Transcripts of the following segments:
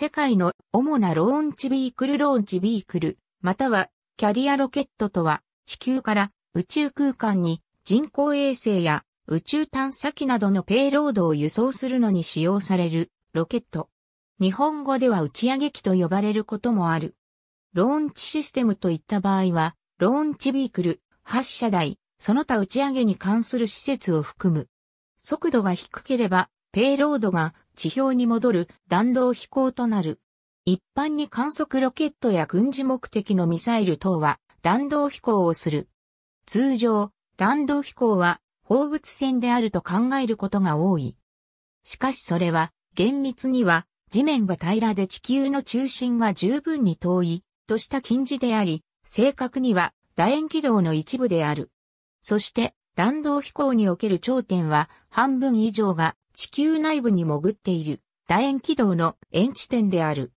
世界の主なローンチビークルローンチビークル、またはキャリアロケットとは、地球から宇宙空間に人工衛星や宇宙探査機などのペイロードを輸送するのに使用されるロケット。日本語では打ち上げ機と呼ばれることもある。ローンチシステムといった場合は、ローンチビークル、発射台、その他打ち上げに関する施設を含む。速度が低ければ、ペイロードが地表に戻る弾道飛行となる。一般に観測ロケットや軍事目的のミサイル等は弾道飛行をする。通常、弾道飛行は放物線であると考えることが多い。しかしそれは厳密には地面が平らで地球の中心が十分に遠いとした近似であり、正確には楕円軌道の一部である。そして弾道飛行における頂点は半分以上が地球内部に潜っている楕円軌道の円地点である。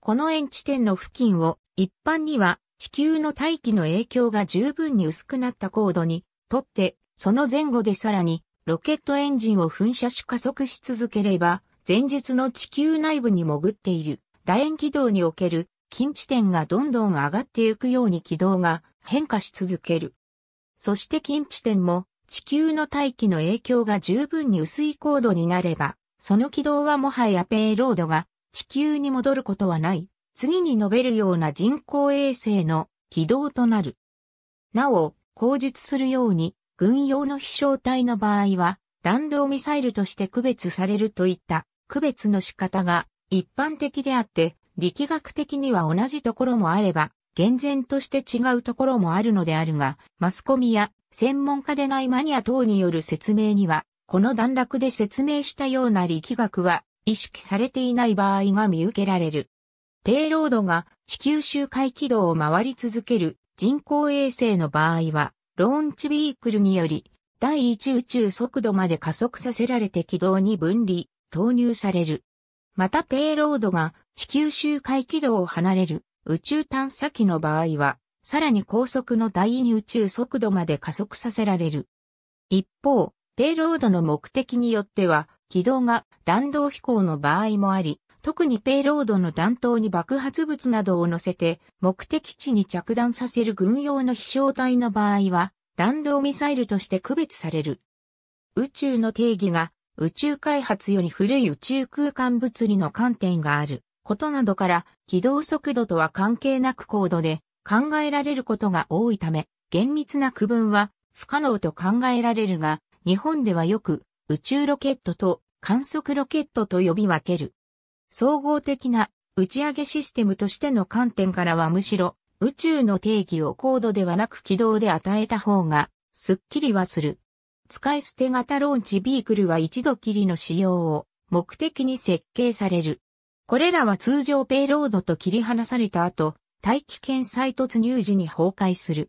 この円地点の付近を一般には地球の大気の影響が十分に薄くなった高度にとってその前後でさらにロケットエンジンを噴射し加速し続ければ前述の地球内部に潜っている楕円軌道における近地点がどんどん上がっていくように軌道が変化し続ける。そして近地点も地球の大気の影響が十分に薄い高度になれば、その軌道はもはやペイロードが地球に戻ることはない。次に述べるような人工衛星の軌道となる。なお、口述するように、軍用の飛翔体の場合は、弾道ミサイルとして区別されるといった区別の仕方が一般的であって、力学的には同じところもあれば、厳然として違うところもあるのであるが、マスコミや専門家でないマニア等による説明には、この段落で説明したような力学は意識されていない場合が見受けられる。ペイロードが地球周回軌道を回り続ける人工衛星の場合は、ローンチビークルにより、第一宇宙速度まで加速させられて軌道に分離、投入される。またペイロードが地球周回軌道を離れる宇宙探査機の場合は、さらに高速の第二宇宙速度まで加速させられる。一方、ペイロードの目的によっては、軌道が弾道飛行の場合もあり、特にペイロードの弾頭に爆発物などを乗せて目的地に着弾させる軍用の飛翔体の場合は弾道ミサイルとして区別される。宇宙の定義が宇宙開発より古い宇宙空間物理の観点がある。ことなどから、軌道速度とは関係なく高度で考えられることが多いため、厳密な区分は不可能と考えられるが、日本ではよく宇宙ロケットと観測ロケットと呼び分ける。総合的な打ち上げシステムとしての観点からはむしろ宇宙の定義を高度ではなく軌道で与えた方がすっきりはする。使い捨て型ローンチビークルは一度きりの使用を目的に設計される。これらは通常ペイロードと切り離された後、大気圏再突入時に崩壊する。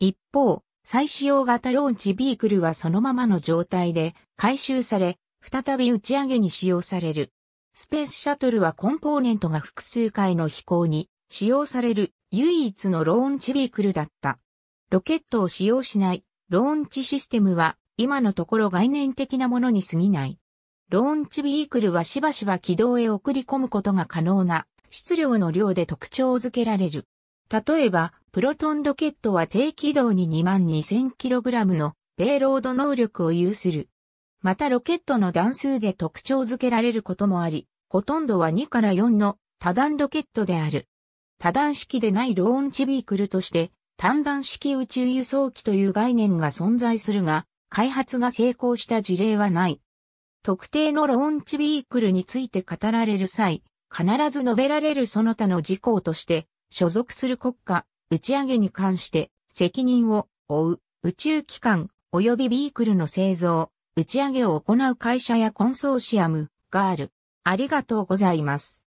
一方、再使用型ローンチビークルはそのままの状態で回収され、再び打ち上げに使用される。スペースシャトルはコンポーネントが複数回の飛行に使用される唯一のローンチビークルだった。ロケットを使用しないローンチシステムは今のところ概念的なものに過ぎない。ローンチビークルはしばしば軌道へ送り込むことが可能な質量の量で特徴づけられる。例えば、プロトンロケットは低軌道に 22,000kg の米イロード能力を有する。またロケットの段数で特徴づけられることもあり、ほとんどは2から4の多段ロケットである。多段式でないローンチビークルとして、単段式宇宙輸送機という概念が存在するが、開発が成功した事例はない。特定のローンチビークルについて語られる際、必ず述べられるその他の事項として、所属する国家、打ち上げに関して責任を負う宇宙機関及びビークルの製造、打ち上げを行う会社やコンソーシアムがある。ありがとうございます。